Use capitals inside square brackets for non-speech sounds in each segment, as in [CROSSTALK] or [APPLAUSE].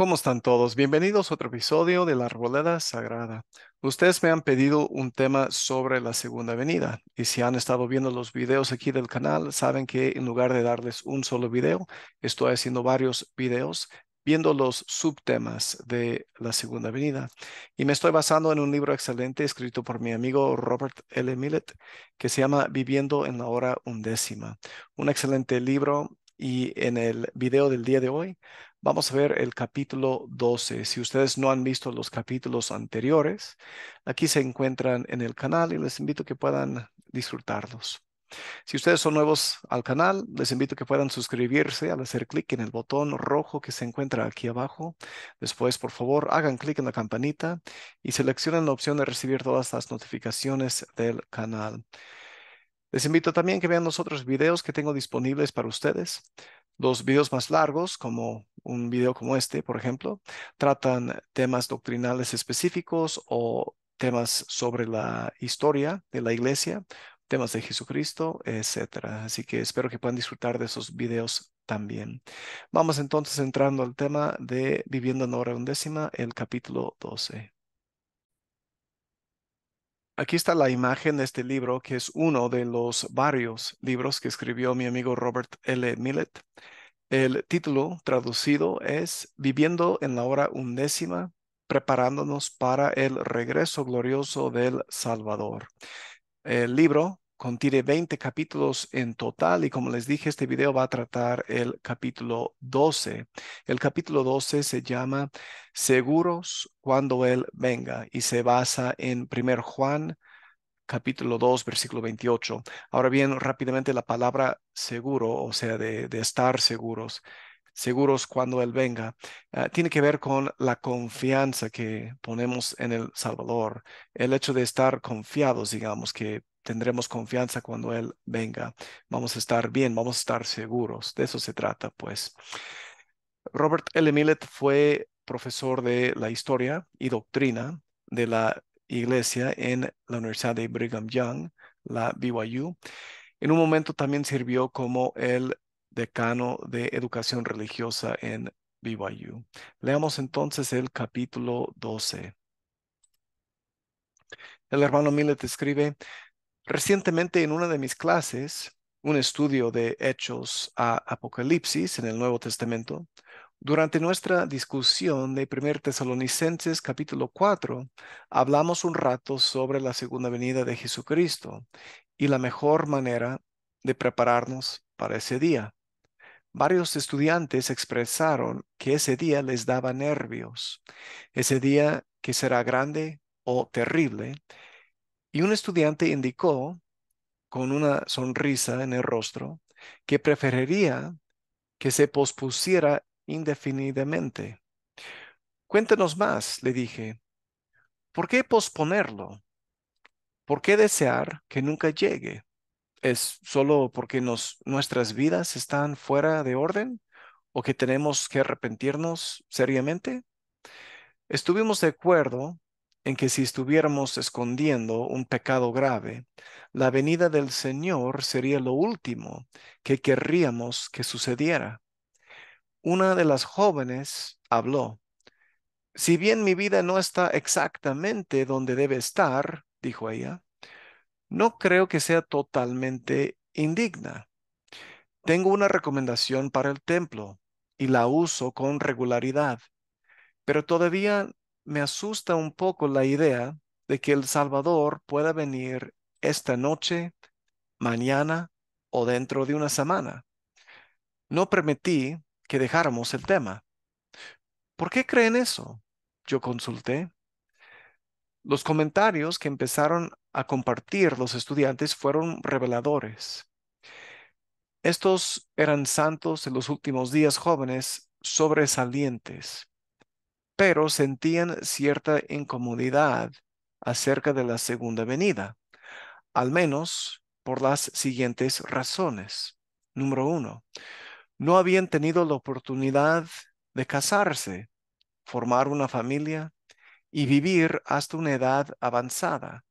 ¿Cómo están todos? Bienvenidos a otro episodio de La Arboleda Sagrada. Ustedes me han pedido un tema sobre la segunda venida y si han estado viendo los videos aquí del canal, saben que en lugar de darles un solo video, estoy haciendo varios videos viendo los subtemas de la segunda venida. Y me estoy basando en un libro excelente escrito por mi amigo Robert L. Millet que se llama Viviendo en la hora undécima. Un excelente libro y en el video del día de hoy Vamos a ver el capítulo 12. Si ustedes no han visto los capítulos anteriores, aquí se encuentran en el canal y les invito a que puedan disfrutarlos. Si ustedes son nuevos al canal, les invito a que puedan suscribirse al hacer clic en el botón rojo que se encuentra aquí abajo. Después, por favor, hagan clic en la campanita y seleccionen la opción de recibir todas las notificaciones del canal. Les invito también que vean los otros videos que tengo disponibles para ustedes. Los videos más largos, como un video como este, por ejemplo, tratan temas doctrinales específicos o temas sobre la historia de la iglesia, temas de Jesucristo, etc. Así que espero que puedan disfrutar de esos videos también. Vamos entonces entrando al tema de Viviendo en Hora Undécima, el capítulo 12. Aquí está la imagen de este libro, que es uno de los varios libros que escribió mi amigo Robert L. Millet. El título traducido es Viviendo en la hora undécima, preparándonos para el regreso glorioso del Salvador. El libro contiene 20 capítulos en total y como les dije, este video va a tratar el capítulo 12. El capítulo 12 se llama Seguros cuando Él venga y se basa en 1 Juan capítulo 2, versículo 28. Ahora bien, rápidamente la palabra seguro, o sea, de, estar seguros, seguros cuando Él venga, ah, tiene que ver con la confianza que ponemos en el Salvador, el hecho de estar confiados, digamos, que tendremos confianza cuando Él venga. Vamos a estar bien, vamos a estar seguros. De eso se trata, pues. Robert L. Millet fue profesor de la historia y doctrina de la iglesia en la Universidad de Brigham Young, la BYU. En un momento también sirvió como el decano de educación religiosa en BYU. Leamos entonces el capítulo 12. El hermano Millet escribe, Recientemente en una de mis clases, un estudio de Hechos a Apocalipsis en el Nuevo Testamento, durante nuestra discusión de 1 Tesalonicenses capítulo 4, hablamos un rato sobre la segunda venida de Jesucristo y la mejor manera de prepararnos para ese día. Varios estudiantes expresaron que ese día les daba nervios, ese día que será grande o terrible, y un estudiante indicó, con una sonrisa en el rostro, que preferiría que se pospusiera indefinidamente. Cuéntenos más, le dije. ¿Por qué posponerlo? ¿Por qué desear que nunca llegue? ¿Es solo porque nuestras vidas están fuera de orden o que tenemos que arrepentirnos seriamente? Estuvimos de acuerdo en que si estuviéramos escondiendo un pecado grave, la venida del Señor sería lo último que querríamos que sucediera. Una de las jóvenes habló. Si bien mi vida no está exactamente donde debe estar, dijo ella, no creo que sea totalmente indigna. Tengo una recomendación para el templo y la uso con regularidad, pero todavía me asusta un poco la idea de que el Salvador pueda venir esta noche, mañana o dentro de una semana. No permití que dejáramos el tema. ¿Por qué creen eso? Yo consulté. Los comentarios que empezaron a compartir los estudiantes fueron reveladores. Estos eran santos en los últimos días jóvenes sobresalientes pero sentían cierta incomodidad acerca de la segunda venida, al menos por las siguientes razones. Número uno, no habían tenido la oportunidad de casarse, formar una familia y vivir hasta una edad avanzada.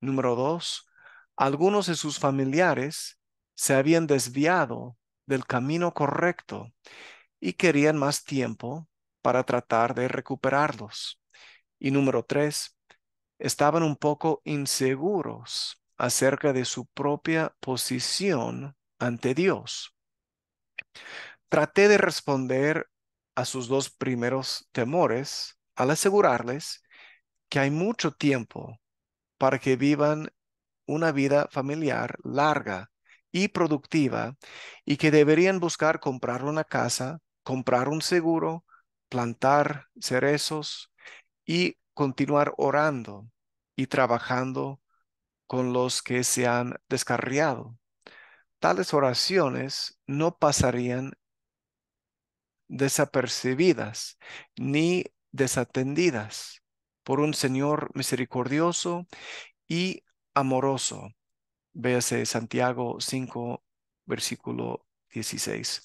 Número dos, algunos de sus familiares se habían desviado del camino correcto y querían más tiempo para tratar de recuperarlos. Y número tres, estaban un poco inseguros acerca de su propia posición ante Dios. Traté de responder a sus dos primeros temores al asegurarles que hay mucho tiempo para que vivan una vida familiar larga y productiva y que deberían buscar comprar una casa, comprar un seguro, plantar cerezos y continuar orando y trabajando con los que se han descarriado. Tales oraciones no pasarían desapercibidas ni desatendidas por un Señor misericordioso y amoroso. Véase Santiago 5, versículo 16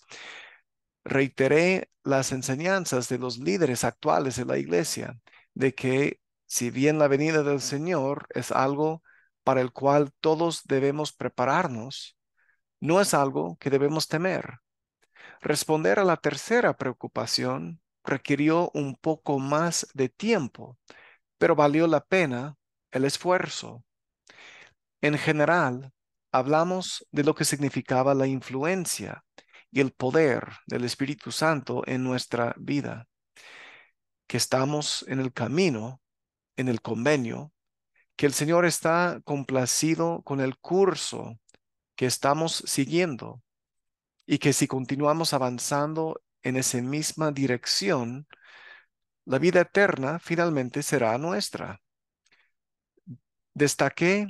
reiteré las enseñanzas de los líderes actuales de la iglesia, de que si bien la venida del Señor es algo para el cual todos debemos prepararnos, no es algo que debemos temer. Responder a la tercera preocupación requirió un poco más de tiempo, pero valió la pena el esfuerzo. En general, hablamos de lo que significaba la influencia y el poder del Espíritu Santo en nuestra vida, que estamos en el camino, en el convenio, que el Señor está complacido con el curso que estamos siguiendo y que si continuamos avanzando en esa misma dirección, la vida eterna finalmente será nuestra. Destaqué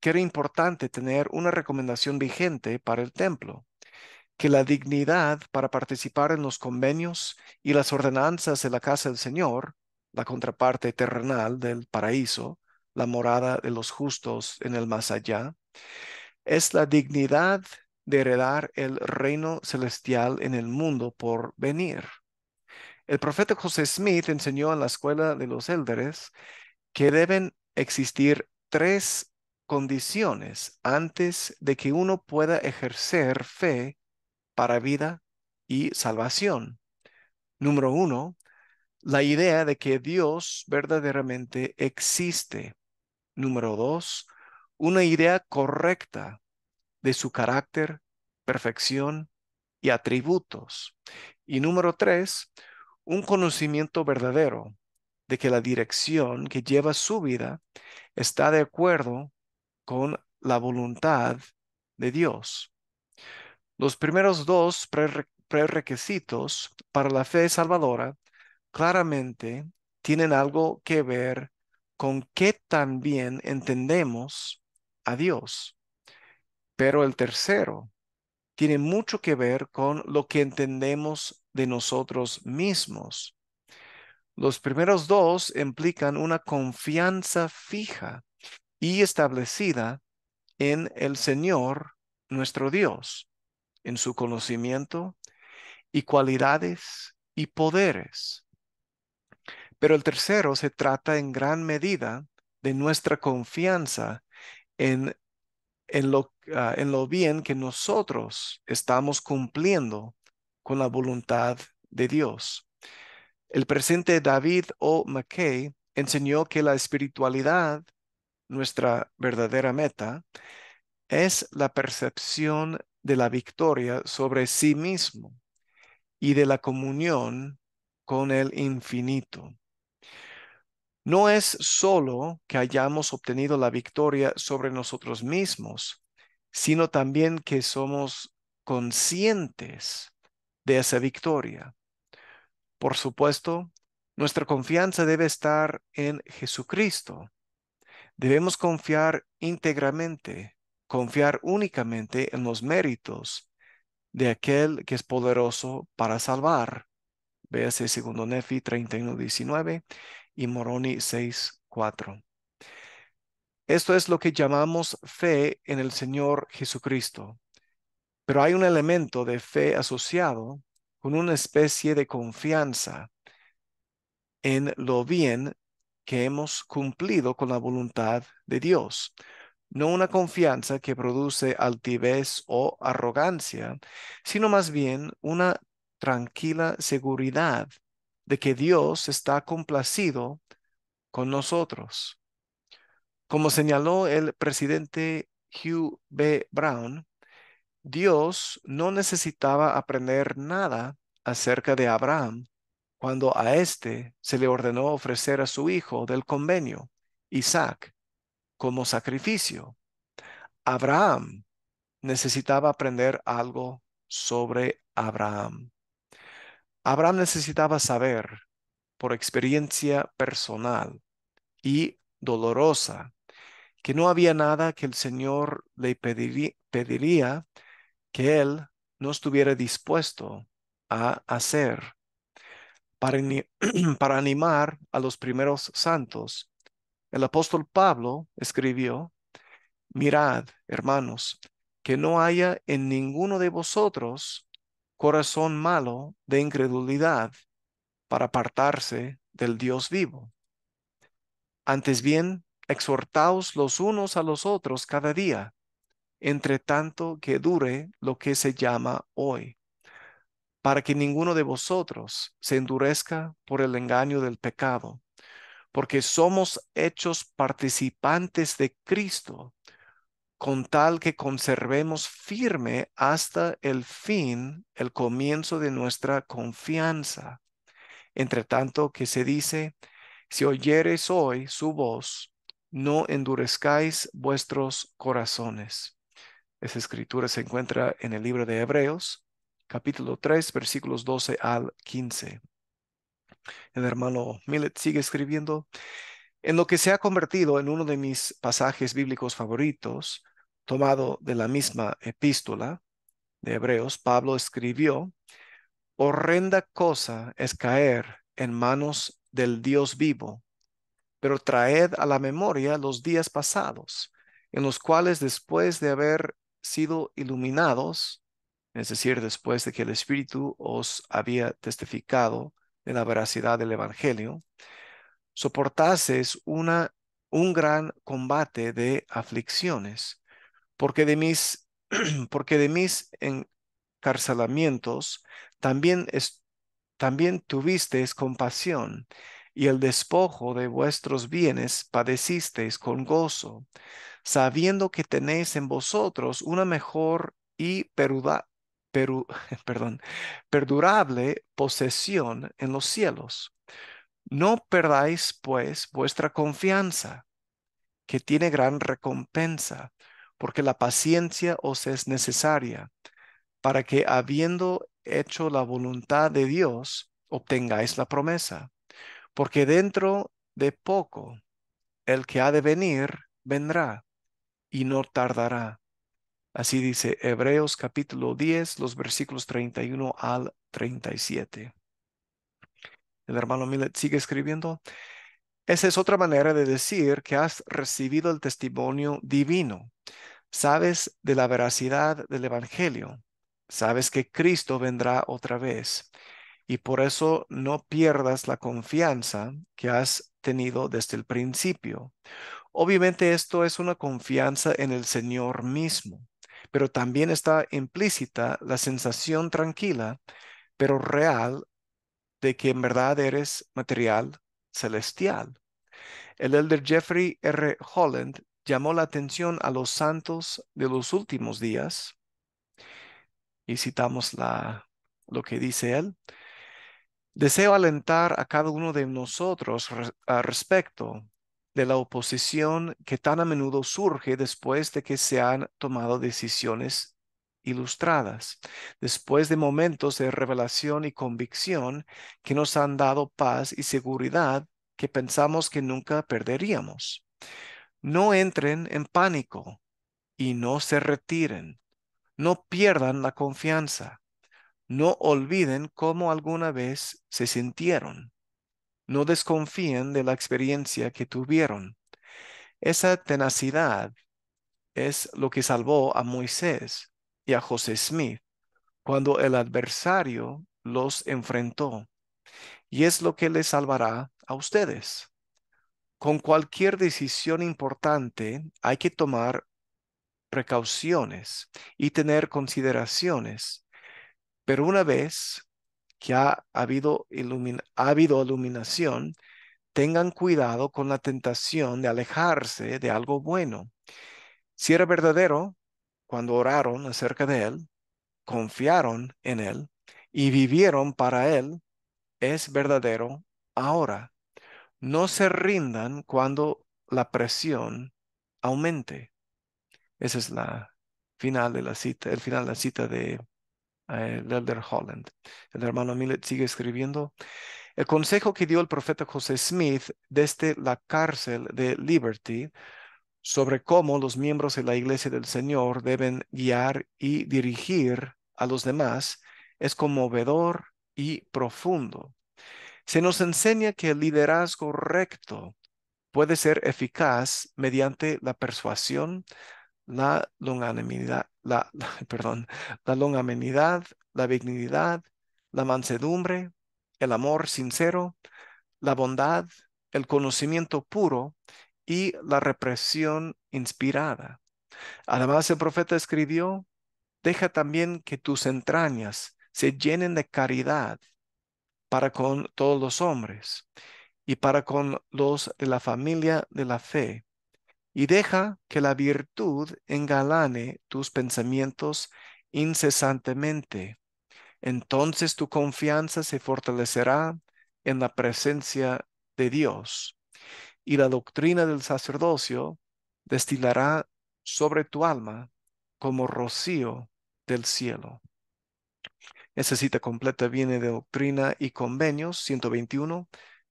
que era importante tener una recomendación vigente para el templo que la dignidad para participar en los convenios y las ordenanzas de la casa del Señor, la contraparte terrenal del paraíso, la morada de los justos en el más allá, es la dignidad de heredar el reino celestial en el mundo por venir. El profeta José Smith enseñó en la escuela de los élderes que deben existir tres condiciones antes de que uno pueda ejercer fe para vida y salvación. Número uno, la idea de que Dios verdaderamente existe. Número dos, una idea correcta de su carácter, perfección y atributos. Y número tres, un conocimiento verdadero de que la dirección que lleva su vida está de acuerdo con la voluntad de Dios. Los primeros dos prerequisitos para la fe salvadora claramente tienen algo que ver con qué bien entendemos a Dios. Pero el tercero tiene mucho que ver con lo que entendemos de nosotros mismos. Los primeros dos implican una confianza fija y establecida en el Señor, nuestro Dios en su conocimiento y cualidades y poderes. Pero el tercero se trata en gran medida de nuestra confianza en, en, lo, ah, en lo bien que nosotros estamos cumpliendo con la voluntad de Dios. El presente David O. McKay enseñó que la espiritualidad, nuestra verdadera meta, es la percepción de la victoria sobre sí mismo y de la comunión con el infinito. No es solo que hayamos obtenido la victoria sobre nosotros mismos, sino también que somos conscientes de esa victoria. Por supuesto, nuestra confianza debe estar en Jesucristo. Debemos confiar íntegramente confiar únicamente en los méritos de aquel que es poderoso para salvar. Véase segundo Nefi 31.19 y Moroni 6.4. Esto es lo que llamamos fe en el Señor Jesucristo. Pero hay un elemento de fe asociado con una especie de confianza en lo bien que hemos cumplido con la voluntad de Dios no una confianza que produce altivez o arrogancia, sino más bien una tranquila seguridad de que Dios está complacido con nosotros. Como señaló el presidente Hugh B. Brown, Dios no necesitaba aprender nada acerca de Abraham cuando a éste se le ordenó ofrecer a su hijo del convenio, Isaac, como sacrificio. Abraham necesitaba aprender algo sobre Abraham. Abraham necesitaba saber por experiencia personal y dolorosa que no había nada que el Señor le pediría, que él no estuviera dispuesto a hacer. para [CLEARS THROAT] animar a los primeros santos, el apóstol Pablo escribió, mirad, hermanos, que no haya en ninguno de vosotros corazón malo de incredulidad para apartarse del Dios vivo. Antes bien, exhortaos los unos a los otros cada día, entre tanto que dure lo que se llama hoy, para que ninguno de vosotros se endurezca por el engaño del pecado porque somos hechos participantes de Cristo, con tal que conservemos firme hasta el fin el comienzo de nuestra confianza. Entre tanto que se dice, si oyereis hoy su voz, no endurezcáis vuestros corazones. Esa escritura se encuentra en el libro de Hebreos, capítulo 3, versículos 12 al 15. El hermano Millet sigue escribiendo, en lo que se ha convertido en uno de mis pasajes bíblicos favoritos, tomado de la misma epístola de Hebreos, Pablo escribió, horrenda cosa es caer en manos del Dios vivo, pero traed a la memoria los días pasados, en los cuales después de haber sido iluminados, es decir, después de que el Espíritu os había testificado de la veracidad del Evangelio, soportases una, un gran combate de aflicciones, porque de mis, [CLEARS THROAT] porque de mis encarcelamientos también, también tuvisteis compasión, y el despojo de vuestros bienes padecisteis con gozo, sabiendo que tenéis en vosotros una mejor y [LAUGHS] perdón, perdurable posesión en los cielos. No perdáis, pues, vuestra confianza, que tiene gran recompensa, porque la paciencia os es necesaria, para que, habiendo hecho la voluntad de Dios, obtengáis la promesa. Porque dentro de poco, el que ha de venir, vendrá, y no tardará Así dice Hebreos capítulo 10, los versículos 31 al 37. El hermano Millet sigue escribiendo. Esa es otra manera de decir que has recibido el testimonio divino. Sabes de la veracidad del Evangelio. Sabes que Cristo vendrá otra vez. Y por eso no pierdas la confianza que has tenido desde el principio. Obviamente esto es una confianza en el Señor mismo pero también está implícita la sensación tranquila, pero real, de que en verdad eres material celestial. El elder Jeffrey R. Holland llamó la atención a los santos de los últimos días, y citamos lo que dice él, Deseo alentar a cada uno de nosotros al respecto de la oposición que tan a menudo surge después de que se han tomado decisiones ilustradas, después de momentos de revelación y convicción que nos han dado paz y seguridad que pensamos que nunca perderíamos. No entren en pánico y no se retiren. No pierdan la confianza. No olviden cómo alguna vez se sintieron. No desconfíen de la experiencia que tuvieron. Esa tenacidad es lo que salvó a Moisés y a José Smith cuando el adversario los enfrentó. Y es lo que les salvará a ustedes. Con cualquier decisión importante hay que tomar precauciones y tener consideraciones. Pero una vez que ha habido, ha habido iluminación, tengan cuidado con la tentación de alejarse de algo bueno. Si era verdadero, cuando oraron acerca de Él, confiaron en Él y vivieron para Él, es verdadero ahora. No se rindan cuando la presión aumente. Esa es la final de la cita, el final de la cita de el Holland. El hermano Millet sigue escribiendo. El consejo que dio el profeta José Smith desde la cárcel de Liberty sobre cómo los miembros de la Iglesia del Señor deben guiar y dirigir a los demás es conmovedor y profundo. Se nos enseña que el liderazgo recto puede ser eficaz mediante la persuasión, la longanimidad, la, [LAUGHS] perdón, la la dignidad, la mansedumbre, el amor sincero, la bondad, el conocimiento puro y la represión inspirada. Además, el profeta escribió, deja también que tus entrañas se llenen de caridad para con todos los hombres y para con los de la familia de la fe, y deja que la virtud engalane tus pensamientos incesantemente. Entonces tu confianza se fortalecerá en la presencia de Dios y la doctrina del sacerdocio destilará sobre tu alma como rocío del cielo. Esa cita completa viene de Doctrina y Convenios 121,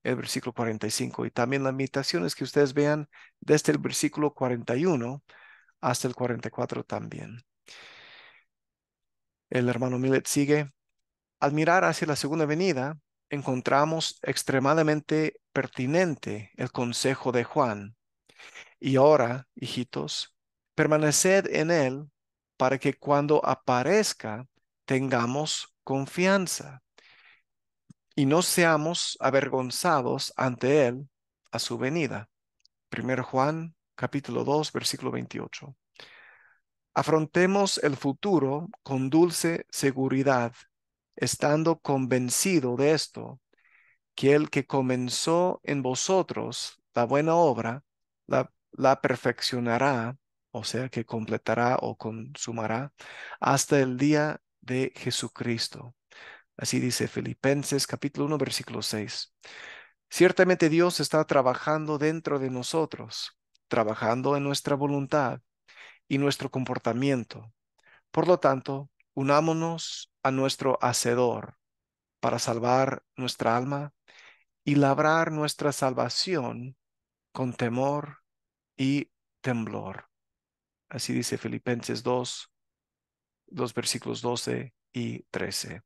el versículo 45 y también las meditaciones que ustedes vean desde el versículo 41 hasta el 44 también. El hermano Millet sigue, al mirar hacia la segunda venida, encontramos extremadamente pertinente el consejo de Juan. Y ahora, hijitos, permaneced en él para que cuando aparezca tengamos confianza y no seamos avergonzados ante Él a su venida. 1 Juan capítulo 2 versículo 28. Afrontemos el futuro con dulce seguridad, estando convencido de esto, que el que comenzó en vosotros la buena obra, la, la perfeccionará, o sea, que completará o consumará, hasta el día de Jesucristo. Así dice Filipenses capítulo 1, versículo 6. Ciertamente Dios está trabajando dentro de nosotros, trabajando en nuestra voluntad y nuestro comportamiento. Por lo tanto, unámonos a nuestro Hacedor para salvar nuestra alma y labrar nuestra salvación con temor y temblor. Así dice Filipenses 2, los versículos 12 y 13.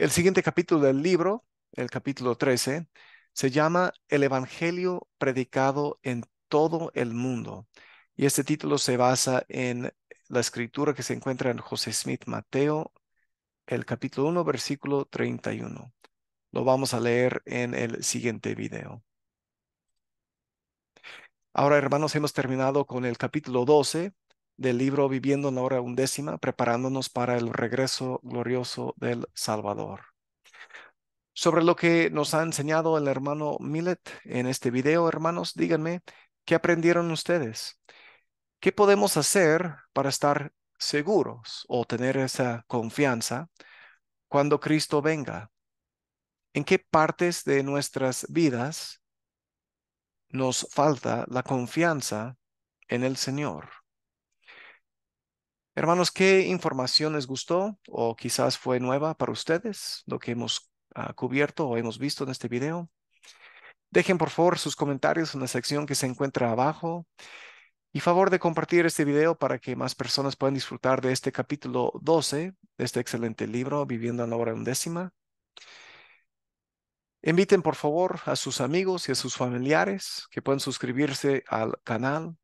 El siguiente capítulo del libro, el capítulo 13, se llama El Evangelio predicado en todo el mundo. Y este título se basa en la escritura que se encuentra en José Smith Mateo, el capítulo 1, versículo 31. Lo vamos a leer en el siguiente video. Ahora, hermanos, hemos terminado con el capítulo 12, del libro Viviendo en la hora undécima, preparándonos para el regreso glorioso del Salvador. Sobre lo que nos ha enseñado el hermano Millet en este video, hermanos, díganme, ¿qué aprendieron ustedes? ¿Qué podemos hacer para estar seguros o tener esa confianza cuando Cristo venga? ¿En qué partes de nuestras vidas nos falta la confianza en el Señor? Hermanos, ¿qué información les gustó o quizás fue nueva para ustedes lo que hemos ah, cubierto o hemos visto en este video? Dejen por favor sus comentarios en la sección que se encuentra abajo y favor de compartir este video para que más personas puedan disfrutar de este capítulo 12 de este excelente libro, Viviendo en la Hora Undécima. Inviten por favor a sus amigos y a sus familiares que puedan suscribirse al canal.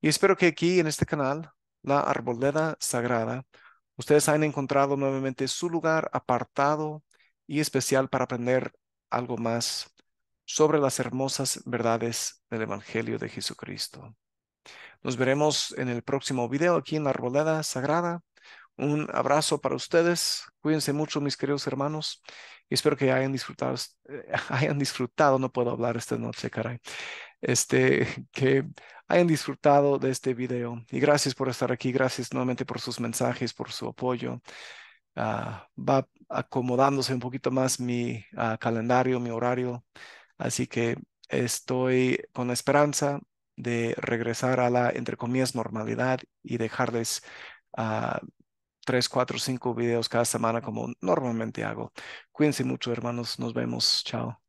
Y espero que aquí en este canal la arboleda sagrada, ustedes han encontrado nuevamente su lugar apartado y especial para aprender algo más sobre las hermosas verdades del Evangelio de Jesucristo. Nos veremos en el próximo video aquí en la Arboleda Sagrada. Un abrazo para ustedes. Cuídense mucho, mis queridos hermanos. Y espero que hayan disfrutado, eh, [LAUGHS] hayan disfrutado, no puedo hablar esta noche, caray. Este, [LAUGHS] que hayan disfrutado de este video. Y gracias por estar aquí. Gracias nuevamente por sus mensajes, por su apoyo. Ah, va acomodándose un poquito más mi ah, calendario, mi horario. Así que estoy con la esperanza de regresar a la, entre comillas, normalidad y dejarles ah, tres, cuatro, cinco videos cada semana como normalmente hago. Cuídense mucho, hermanos. Nos vemos. Chao.